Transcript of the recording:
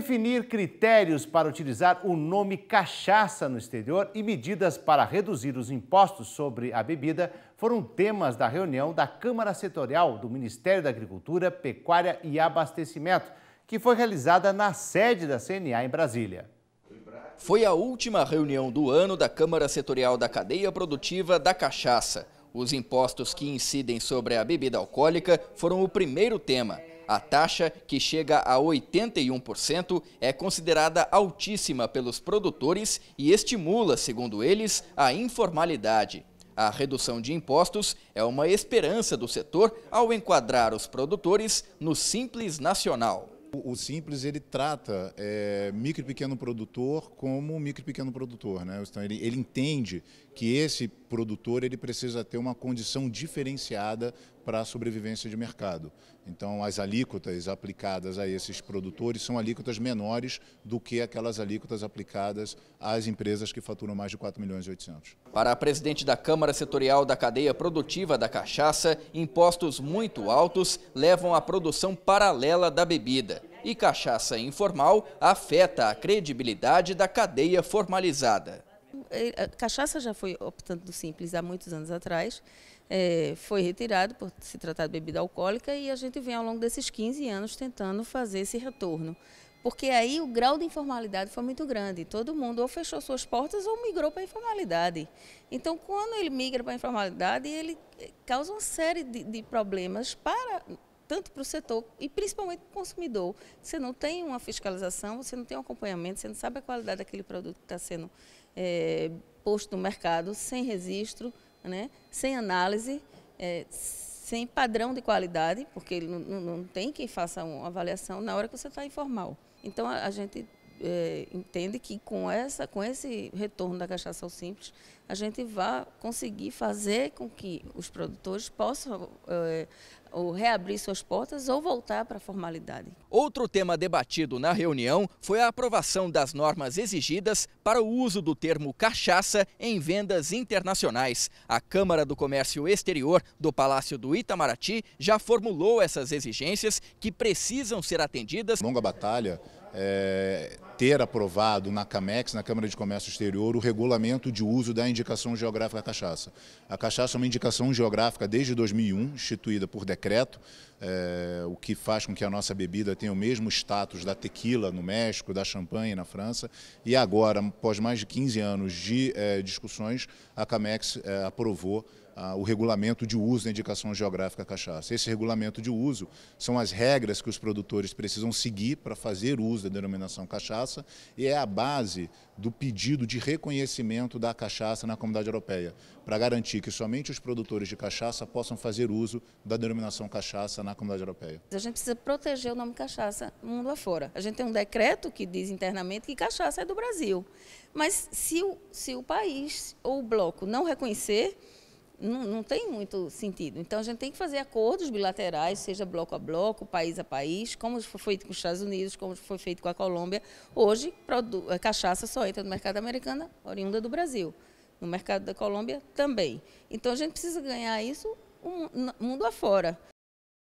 definir critérios para utilizar o nome cachaça no exterior e medidas para reduzir os impostos sobre a bebida foram temas da reunião da Câmara Setorial do Ministério da Agricultura, Pecuária e Abastecimento, que foi realizada na sede da CNA em Brasília. Foi a última reunião do ano da Câmara Setorial da Cadeia Produtiva da Cachaça. Os impostos que incidem sobre a bebida alcoólica foram o primeiro tema. A taxa, que chega a 81%, é considerada altíssima pelos produtores e estimula, segundo eles, a informalidade. A redução de impostos é uma esperança do setor ao enquadrar os produtores no Simples Nacional. O Simples ele trata é, micro e pequeno produtor como micro e pequeno produtor, né? Então ele, ele entende que esse produtor ele precisa ter uma condição diferenciada para a sobrevivência de mercado. Então, as alíquotas aplicadas a esses produtores são alíquotas menores do que aquelas alíquotas aplicadas às empresas que faturam mais de 4 milhões e 800. Para a presidente da Câmara Setorial da Cadeia Produtiva da Cachaça, impostos muito altos levam à produção paralela da bebida. E cachaça informal afeta a credibilidade da cadeia formalizada. Eh, cachaça já foi optante do Simples há muitos anos atrás, é, foi retirado por se tratar de bebida alcoólica e a gente vem ao longo desses 15 anos tentando fazer esse retorno. Porque aí o grau de informalidade foi muito grande. Todo mundo ou fechou suas portas ou migrou para a informalidade. Então, quando ele migra para a informalidade, ele eh, causa uma série de, de problemas para tanto para o setor e principalmente para o consumidor. Você não tem uma fiscalização, você não tem um acompanhamento, você não sabe a qualidade daquele produto que está sendo é, posto no mercado, sem registro, né, sem análise, é, sem padrão de qualidade, porque não, não, não tem quem faça uma avaliação na hora que você está informal. Então, a, a gente é, entende que com, essa, com esse retorno da cachaça ao simples, a gente vai conseguir fazer com que os produtores possam é, ou reabrir suas portas ou voltar para a formalidade. Outro tema debatido na reunião foi a aprovação das normas exigidas para o uso do termo cachaça em vendas internacionais. A Câmara do Comércio Exterior do Palácio do Itamaraty já formulou essas exigências que precisam ser atendidas. Longa batalha. É ter aprovado na CAMEX, na Câmara de Comércio Exterior, o regulamento de uso da indicação geográfica cachaça. A cachaça é uma indicação geográfica desde 2001, instituída por decreto, é, o que faz com que a nossa bebida tenha o mesmo status da tequila no México, da champanhe na França, e agora, após mais de 15 anos de é, discussões, a CAMEX é, aprovou ah, o regulamento de uso da indicação geográfica cachaça. Esse regulamento de uso são as regras que os produtores precisam seguir para fazer uso da denominação cachaça, cachaça e é a base do pedido de reconhecimento da cachaça na comunidade europeia, para garantir que somente os produtores de cachaça possam fazer uso da denominação cachaça na comunidade europeia. A gente precisa proteger o nome cachaça mundo afora. A gente tem um decreto que diz internamente que cachaça é do Brasil. Mas se o, se o país ou o bloco não reconhecer, não, tem muito sentido. Então a gente tem que fazer acordos bilaterais, seja bloco a bloco, país a país, como foi feito com os Estados Unidos, como foi feito com a Colômbia. Hoje, a eh, cachaça só entra no mercado americano, oriunda do Brasil. No mercado da Colômbia também. Então a gente precisa ganhar isso mundo afora.